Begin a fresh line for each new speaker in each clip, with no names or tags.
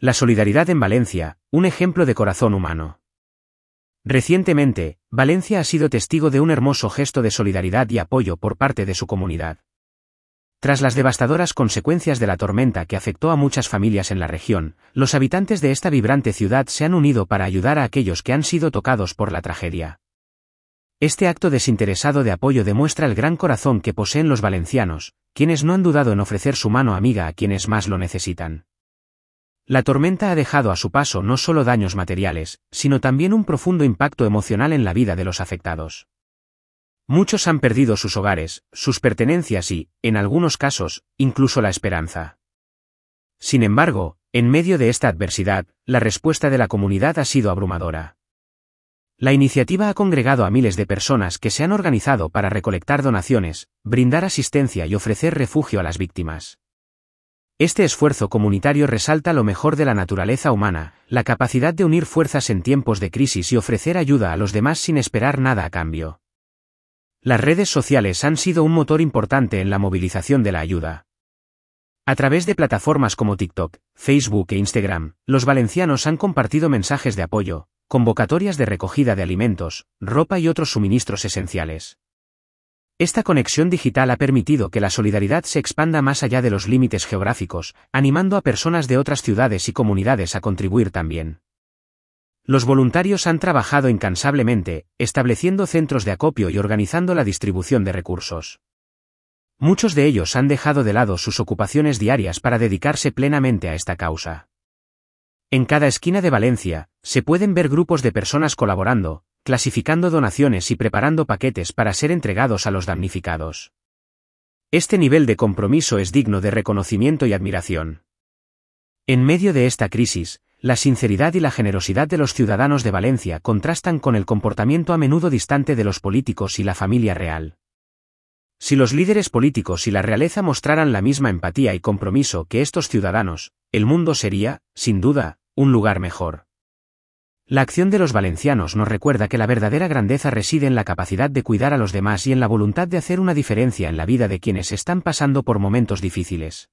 La solidaridad en Valencia, un ejemplo de corazón humano. Recientemente, Valencia ha sido testigo de un hermoso gesto de solidaridad y apoyo por parte de su comunidad. Tras las devastadoras consecuencias de la tormenta que afectó a muchas familias en la región, los habitantes de esta vibrante ciudad se han unido para ayudar a aquellos que han sido tocados por la tragedia. Este acto desinteresado de apoyo demuestra el gran corazón que poseen los valencianos, quienes no han dudado en ofrecer su mano amiga a quienes más lo necesitan. La tormenta ha dejado a su paso no solo daños materiales, sino también un profundo impacto emocional en la vida de los afectados. Muchos han perdido sus hogares, sus pertenencias y, en algunos casos, incluso la esperanza. Sin embargo, en medio de esta adversidad, la respuesta de la comunidad ha sido abrumadora. La iniciativa ha congregado a miles de personas que se han organizado para recolectar donaciones, brindar asistencia y ofrecer refugio a las víctimas. Este esfuerzo comunitario resalta lo mejor de la naturaleza humana, la capacidad de unir fuerzas en tiempos de crisis y ofrecer ayuda a los demás sin esperar nada a cambio. Las redes sociales han sido un motor importante en la movilización de la ayuda. A través de plataformas como TikTok, Facebook e Instagram, los valencianos han compartido mensajes de apoyo, convocatorias de recogida de alimentos, ropa y otros suministros esenciales. Esta conexión digital ha permitido que la solidaridad se expanda más allá de los límites geográficos, animando a personas de otras ciudades y comunidades a contribuir también. Los voluntarios han trabajado incansablemente, estableciendo centros de acopio y organizando la distribución de recursos. Muchos de ellos han dejado de lado sus ocupaciones diarias para dedicarse plenamente a esta causa. En cada esquina de Valencia, se pueden ver grupos de personas colaborando, clasificando donaciones y preparando paquetes para ser entregados a los damnificados. Este nivel de compromiso es digno de reconocimiento y admiración. En medio de esta crisis, la sinceridad y la generosidad de los ciudadanos de Valencia contrastan con el comportamiento a menudo distante de los políticos y la familia real. Si los líderes políticos y la realeza mostraran la misma empatía y compromiso que estos ciudadanos, el mundo sería, sin duda, un lugar mejor. La acción de los valencianos nos recuerda que la verdadera grandeza reside en la capacidad de cuidar a los demás y en la voluntad de hacer una diferencia en la vida de quienes están pasando por momentos difíciles.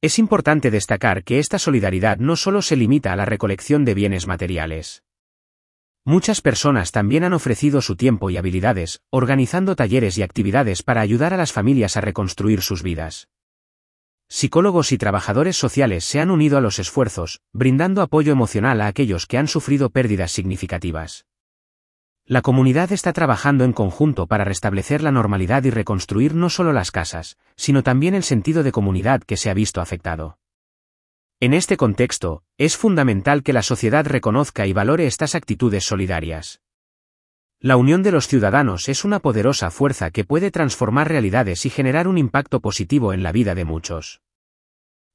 Es importante destacar que esta solidaridad no solo se limita a la recolección de bienes materiales. Muchas personas también han ofrecido su tiempo y habilidades, organizando talleres y actividades para ayudar a las familias a reconstruir sus vidas. Psicólogos y trabajadores sociales se han unido a los esfuerzos, brindando apoyo emocional a aquellos que han sufrido pérdidas significativas. La comunidad está trabajando en conjunto para restablecer la normalidad y reconstruir no solo las casas, sino también el sentido de comunidad que se ha visto afectado. En este contexto, es fundamental que la sociedad reconozca y valore estas actitudes solidarias. La unión de los ciudadanos es una poderosa fuerza que puede transformar realidades y generar un impacto positivo en la vida de muchos.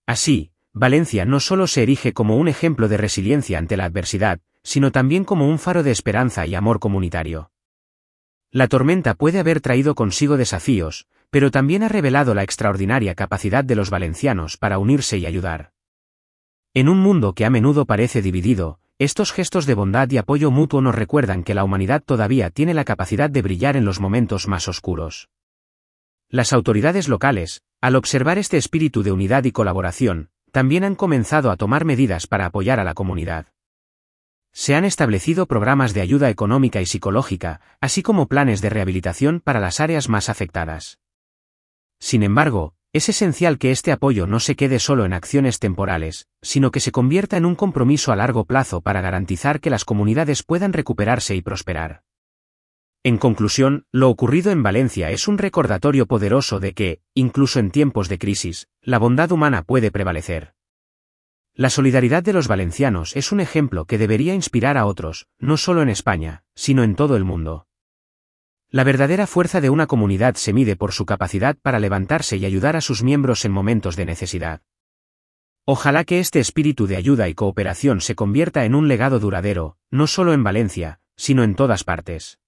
Así, Valencia no solo se erige como un ejemplo de resiliencia ante la adversidad, sino también como un faro de esperanza y amor comunitario. La tormenta puede haber traído consigo desafíos, pero también ha revelado la extraordinaria capacidad de los valencianos para unirse y ayudar. En un mundo que a menudo parece dividido, estos gestos de bondad y apoyo mutuo nos recuerdan que la humanidad todavía tiene la capacidad de brillar en los momentos más oscuros. Las autoridades locales, al observar este espíritu de unidad y colaboración, también han comenzado a tomar medidas para apoyar a la comunidad. Se han establecido programas de ayuda económica y psicológica, así como planes de rehabilitación para las áreas más afectadas. Sin embargo, es esencial que este apoyo no se quede solo en acciones temporales, sino que se convierta en un compromiso a largo plazo para garantizar que las comunidades puedan recuperarse y prosperar. En conclusión, lo ocurrido en Valencia es un recordatorio poderoso de que, incluso en tiempos de crisis, la bondad humana puede prevalecer. La solidaridad de los valencianos es un ejemplo que debería inspirar a otros, no solo en España, sino en todo el mundo. La verdadera fuerza de una comunidad se mide por su capacidad para levantarse y ayudar a sus miembros en momentos de necesidad. Ojalá que este espíritu de ayuda y cooperación se convierta en un legado duradero, no solo en Valencia, sino en todas partes.